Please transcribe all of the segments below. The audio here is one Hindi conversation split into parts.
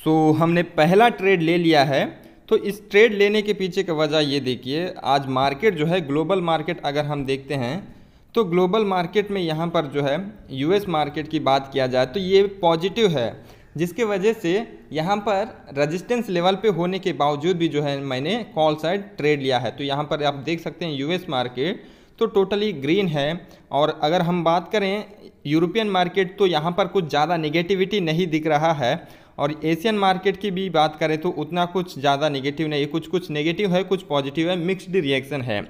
सो so, हमने पहला ट्रेड ले लिया है तो इस ट्रेड लेने के पीछे का वजह ये देखिए आज मार्केट जो है ग्लोबल मार्केट अगर हम देखते हैं तो ग्लोबल मार्केट में यहाँ पर जो है यूएस मार्केट की बात किया जाए तो ये पॉजिटिव है जिसके वजह से यहाँ पर रेजिस्टेंस लेवल पे होने के बावजूद भी जो है मैंने कॉल साइड ट्रेड लिया है तो यहाँ पर आप देख सकते हैं यूएस मार्केट तो टोटली ग्रीन है और अगर हम बात करें यूरोपियन मार्केट तो यहाँ पर कुछ ज़्यादा निगेटिविटी नहीं दिख रहा है और एशियन मार्केट की भी बात करें तो उतना कुछ ज़्यादा नेगेटिव नहीं कुछ कुछ नेगेटिव है कुछ पॉजिटिव है मिक्सड रिएक्शन है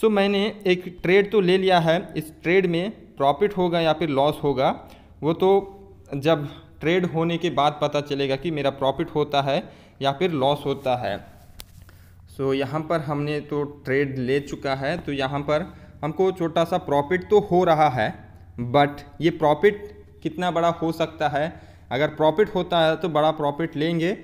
सो so, मैंने एक ट्रेड तो ले लिया है इस ट्रेड में प्रॉफिट होगा या फिर लॉस होगा वो तो जब ट्रेड होने के बाद पता चलेगा कि मेरा प्रॉफिट होता है या फिर लॉस होता है सो so, यहाँ पर हमने तो ट्रेड ले चुका है तो यहाँ पर हमको छोटा सा प्रॉफिट तो हो रहा है बट ये प्रॉफिट कितना बड़ा हो सकता है अगर प्रॉफिट होता है तो बड़ा प्रॉफिट लेंगे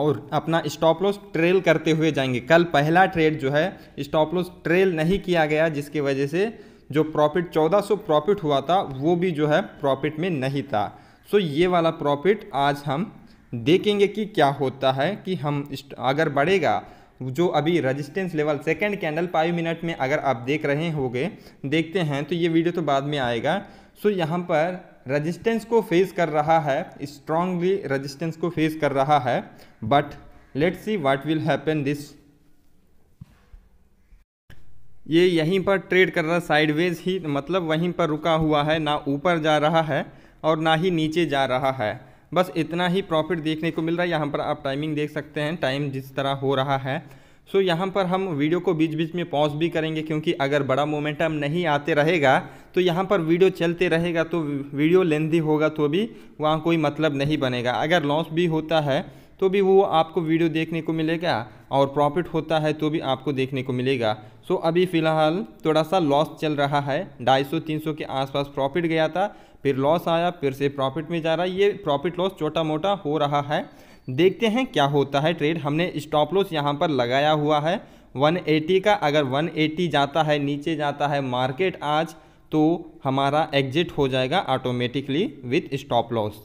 और अपना स्टॉप लॉस ट्रेल करते हुए जाएंगे कल पहला ट्रेड जो है स्टॉप लॉस ट्रेल नहीं किया गया जिसकी वजह से जो प्रॉफिट 1400 प्रॉफिट हुआ था वो भी जो है प्रॉफिट में नहीं था सो ये वाला प्रॉफिट आज हम देखेंगे कि क्या होता है कि हम अगर बढ़ेगा जो अभी resistance level second candle five minute में अगर आप देख रहे होगे देखते हैं तो ये वीडियो तो बाद में आएगा सो यहाँ पर रजिस्टेंस को फेस कर रहा है स्ट्रांगली रजिस्टेंस को फेस कर रहा है but let's see what will happen this ये यहीं पर ट्रेड कर रहा साइडवेज ही मतलब वहीं पर रुका हुआ है ना ऊपर जा रहा है और ना ही नीचे जा रहा है बस इतना ही प्रॉफिट देखने को मिल रहा है यहाँ पर आप टाइमिंग देख सकते हैं टाइम जिस तरह हो रहा है सो so, यहाँ पर हम वीडियो को बीच बीच में पॉज भी करेंगे क्योंकि अगर बड़ा मोमेंटम नहीं आते रहेगा तो यहाँ पर वीडियो चलते रहेगा तो वीडियो लेंदी होगा तो भी वहाँ कोई मतलब नहीं बनेगा अगर लॉस भी होता है तो भी वो आपको वीडियो देखने को मिलेगा और प्रॉफिट होता है तो भी आपको देखने को मिलेगा सो so, अभी फ़िलहाल थोड़ा सा लॉस चल रहा है ढाई सौ के आसपास प्रॉफिट गया था फिर लॉस आया फिर से प्रॉफिट में जा रहा है ये प्रॉफिट लॉस छोटा मोटा हो रहा है देखते हैं क्या होता है ट्रेड हमने स्टॉप लॉस यहाँ पर लगाया हुआ है 180 का अगर 180 जाता है नीचे जाता है मार्केट आज तो हमारा एग्जिट हो जाएगा ऑटोमेटिकली विथ स्टॉप लॉस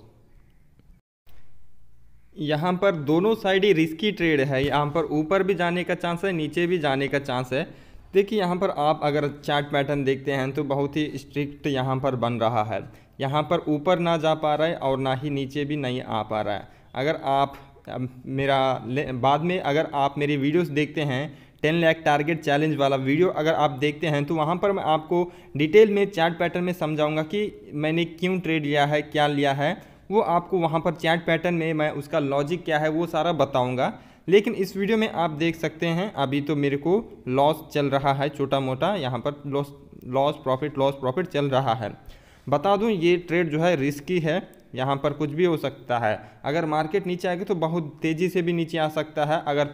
यहाँ पर दोनों साइड ही रिस्की ट्रेड है यहाँ पर ऊपर भी जाने का चांस है नीचे भी जाने का चांस है देखिए यहाँ पर आप अगर चार्ट पैटर्न देखते हैं तो बहुत ही स्ट्रिक्ट यहाँ पर बन रहा है यहाँ पर ऊपर ना जा पा रहा है और ना ही नीचे भी नहीं आ पा रहा है अगर आप मेरा बाद में अगर आप मेरी वीडियोस देखते हैं टेन लैख टारगेट चैलेंज वाला वीडियो अगर आप देखते हैं तो वहाँ पर मैं आपको डिटेल में चैट पैटर्न में समझाऊँगा कि मैंने क्यों ट्रेड लिया है क्या लिया है वो आपको वहाँ पर चैट पैटर्न में मैं उसका लॉजिक क्या है वो सारा बताऊँगा लेकिन इस वीडियो में आप देख सकते हैं अभी तो मेरे को लॉस चल रहा है छोटा मोटा यहाँ पर loss loss profit loss profit चल रहा है बता दूं ये ट्रेड जो है रिस्की है यहाँ पर कुछ भी हो सकता है अगर मार्केट नीचे आएगी तो बहुत तेज़ी से भी नीचे आ सकता है अगर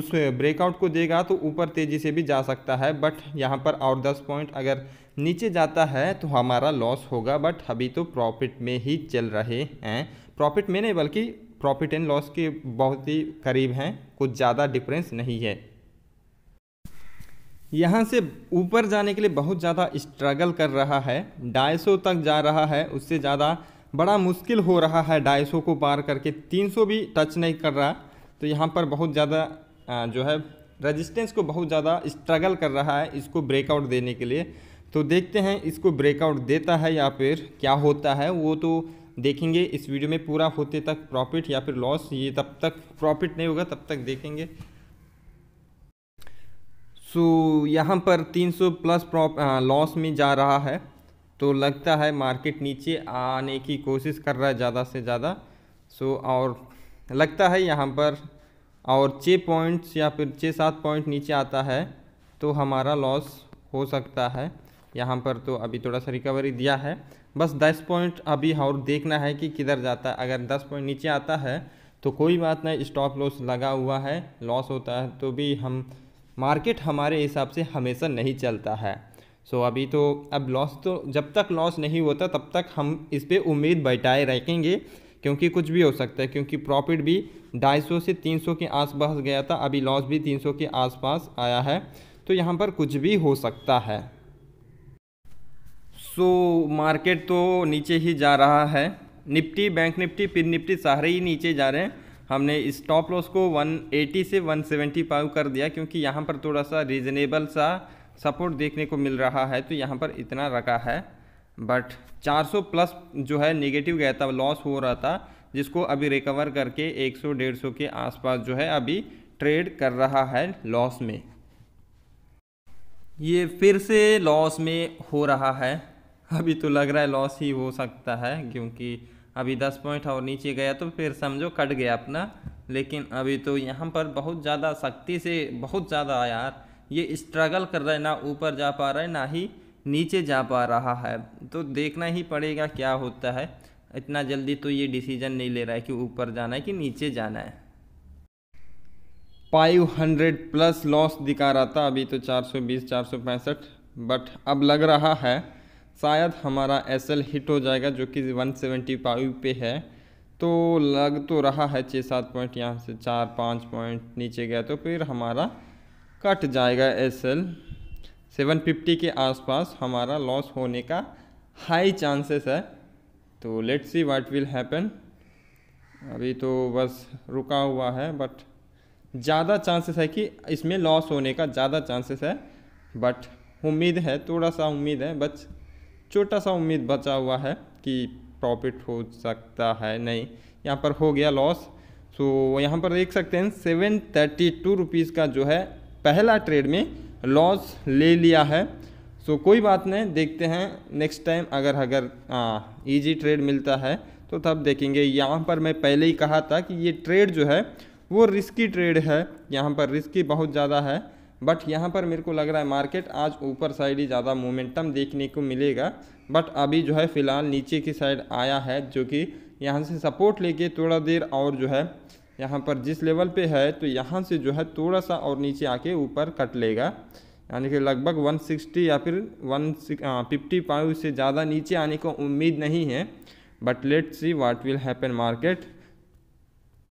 उस ब्रेकआउट को देगा तो ऊपर तेज़ी से भी जा सकता है बट यहाँ पर और 10 पॉइंट अगर नीचे जाता है तो हमारा लॉस होगा बट अभी तो प्रॉफिट में ही चल रहे हैं प्रॉफिट में नहीं बल्कि प्रॉफिट एंड लॉस के बहुत ही करीब हैं कुछ ज़्यादा डिफरेंस नहीं है यहाँ से ऊपर जाने के लिए बहुत ज़्यादा स्ट्रगल कर रहा है ढाई तक जा रहा है उससे ज़्यादा बड़ा मुश्किल हो रहा है ढाई को पार करके 300 भी टच नहीं कर रहा तो यहाँ पर बहुत ज़्यादा जो है रेजिस्टेंस को बहुत ज़्यादा स्ट्रगल कर रहा है इसको ब्रेकआउट देने के लिए तो देखते हैं इसको ब्रेकआउट देता है या फिर क्या होता है वो तो देखेंगे इस वीडियो में पूरा होते तक प्रॉफिट या फिर लॉस ये तब तक प्रॉफिट नहीं होगा तब तक देखेंगे सो यहाँ पर 300 प्लस प्रॉप लॉस में जा रहा है तो लगता है मार्केट नीचे आने की कोशिश कर रहा है ज़्यादा से ज़्यादा सो और लगता है यहाँ पर और छः पॉइंट्स या फिर छः सात पॉइंट नीचे आता है तो हमारा लॉस हो सकता है यहाँ पर तो अभी थोड़ा सा रिकवरी दिया है बस दस पॉइंट अभी और देखना है कि किधर जाता है अगर दस पॉइंट नीचे आता है तो कोई बात नहीं स्टॉप लॉस लगा हुआ है लॉस होता है तो भी हम मार्केट हमारे हिसाब से हमेशा नहीं चलता है सो so, अभी तो अब लॉस तो जब तक लॉस नहीं होता तब तक हम इस पर उम्मीद बैठाए रखेंगे क्योंकि कुछ भी हो सकता है क्योंकि प्रॉफिट भी 250 से 300 के आसपास गया था अभी लॉस भी 300 के आसपास आया है तो यहाँ पर कुछ भी हो सकता है सो so, मार्केट तो नीचे ही जा रहा है निफ्टी बैंक निफ्टी फिर निफ्टी सारे ही नीचे जा रहे हैं हमने इस टॉप लॉस को 180 से 170 सेवेंटी कर दिया क्योंकि यहाँ पर थोड़ा सा रीजनेबल सा सपोर्ट देखने को मिल रहा है तो यहाँ पर इतना रखा है बट 400 प्लस जो है नेगेटिव गया था लॉस हो रहा था जिसको अभी रिकवर करके 100 150 के आसपास जो है अभी ट्रेड कर रहा है लॉस में ये फिर से लॉस में हो रहा है अभी तो लग रहा है लॉस ही हो सकता है क्योंकि अभी दस पॉइंट और नीचे गया तो फिर समझो कट गया अपना लेकिन अभी तो यहाँ पर बहुत ज़्यादा सख्ती से बहुत ज़्यादा यार ये स्ट्रगल कर रहा है ना ऊपर जा पा रहा है ना ही नीचे जा पा रहा है तो देखना ही पड़ेगा क्या होता है इतना जल्दी तो ये डिसीजन नहीं ले रहा है कि ऊपर जाना है कि नीचे जाना है फाइव हंड्रेड प्लस लॉस दिखा रहा था अभी तो चार सौ बीस चार सौ पैंसठ बट अब लग रहा है शायद हमारा एस एल हिट हो जाएगा जो कि 175 पे है तो लग तो रहा है छः सात पॉइंट यहाँ से चार पाँच पॉइंट नीचे गया तो फिर हमारा कट जाएगा एस एल सेवन फिफ्टी के आसपास हमारा लॉस होने का हाई चांसेस है तो let's see what will happen अभी तो बस रुका हुआ है बट ज़्यादा चांसेस है कि इसमें लॉस होने का ज़्यादा चांसेस है बट उम्मीद है थोड़ा सा उम्मीद है बट छोटा सा उम्मीद बचा हुआ है कि प्रॉफिट हो सकता है नहीं यहाँ पर हो गया लॉस सो यहाँ पर देख सकते हैं सेवन थर्टी टू रुपीज़ का जो है पहला ट्रेड में लॉस ले लिया है सो कोई बात नहीं देखते हैं नेक्स्ट टाइम अगर अगर ईजी ट्रेड मिलता है तो तब देखेंगे यहाँ पर मैं पहले ही कहा था कि ये ट्रेड जो है वो रिस्की ट्रेड है यहाँ पर रिस्की बहुत ज़्यादा है बट यहाँ पर मेरे को लग रहा है मार्केट आज ऊपर साइड ही ज़्यादा मोमेंटम देखने को मिलेगा बट अभी जो है फ़िलहाल नीचे की साइड आया है जो कि यहाँ से सपोर्ट लेके थोड़ा देर और जो है यहाँ पर जिस लेवल पे है तो यहाँ से जो है थोड़ा सा और नीचे आके ऊपर कट लेगा यानी कि लगभग 160 या फिर वन फिफ्टी फाइव से ज़्यादा नीचे आने को उम्मीद नहीं है but let's see what will happen market